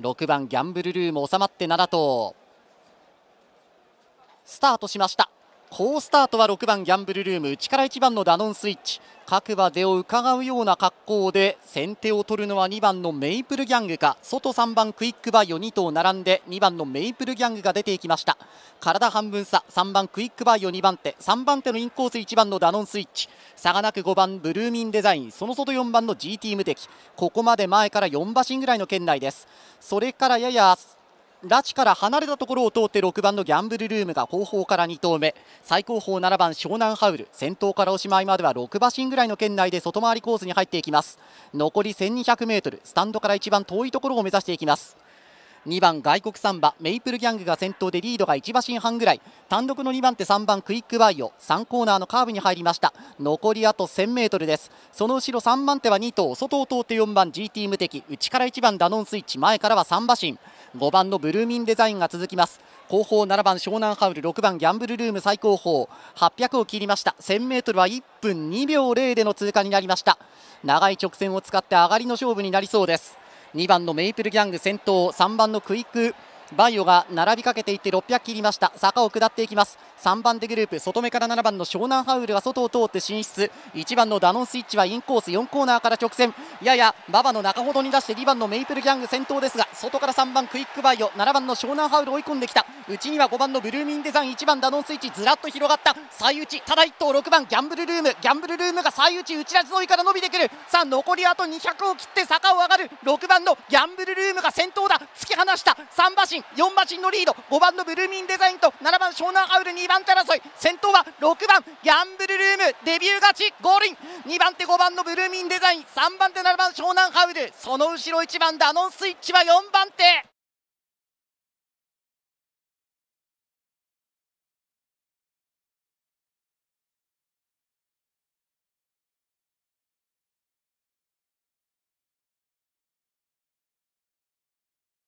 6番ギャンブルルーム収まって7頭スタートしました好スタートは6番ギャンブルルーム内から1番のダノンスイッチ各馬出を伺うような格好で先手を取るのは2番のメイプルギャングか外3番クイックバイを2頭並んで2番のメイプルギャングが出ていきました体半分差3番クイックバイを2番手3番手のインコース1番のダノンスイッチ差がなく5番ブルーミンデザインその外4番の GT 無敵ここまで前から4馬身ぐらいの圏内ですそれからやや拉致から離れたところを通って6番のギャンブルルームが後方から2投目最後方7番湘南ハウル先頭からおしまいまでは6馬身ぐらいの圏内で外回りコースに入っていきます残り 1200m スタンドから一番遠いところを目指していきます2番外国サンバメイプルギャングが先頭でリードが1馬身半ぐらい単独の2番手3番クイックバイオ3コーナーのカーブに入りました残りあと 1000m ですその後ろ3番手は2頭外を通って4番 GT 無敵内から1番ダノンスイッチ前からは3馬身5番のブルーミンデザインが続きます後方7番湘南ハウル6番ギャンブルルーム最高峰800を切りました 1000m は1分2秒0での通過になりました長い直線を使って上がりの勝負になりそうです2番のメイプルギャング先頭3番のクイックバイオが並びかけていって600切りました坂を下っていきます3番手グループ外目から7番の湘南ハウルは外を通って進出1番のダノンスイッチはインコース4コーナーから直線やや馬場の中ほどに出して2番のメイプルギャング先頭ですが外から3番クイックバイオ7番の湘南ハウル追い込んできた内には5番のブルーミンデザイン1番ダノンスイッチずらっと広がった最内ただ1頭6番ギャンブルルームギャンブルルームが最内内ラジ沿いから伸びてくるさあ残りあと200を切って坂を上がる6番のギャンブルルームが先頭だ突き放した3馬身4馬身のリード5番のブルーミンデザインと7番湘南ハウル2番番手争い先頭は6番ギャンブルルームデビュー勝ちゴールイン2番手5番のブルーミンデザイン3番手7番湘南ハウルその後ろ1番ダノンスイッチは4番手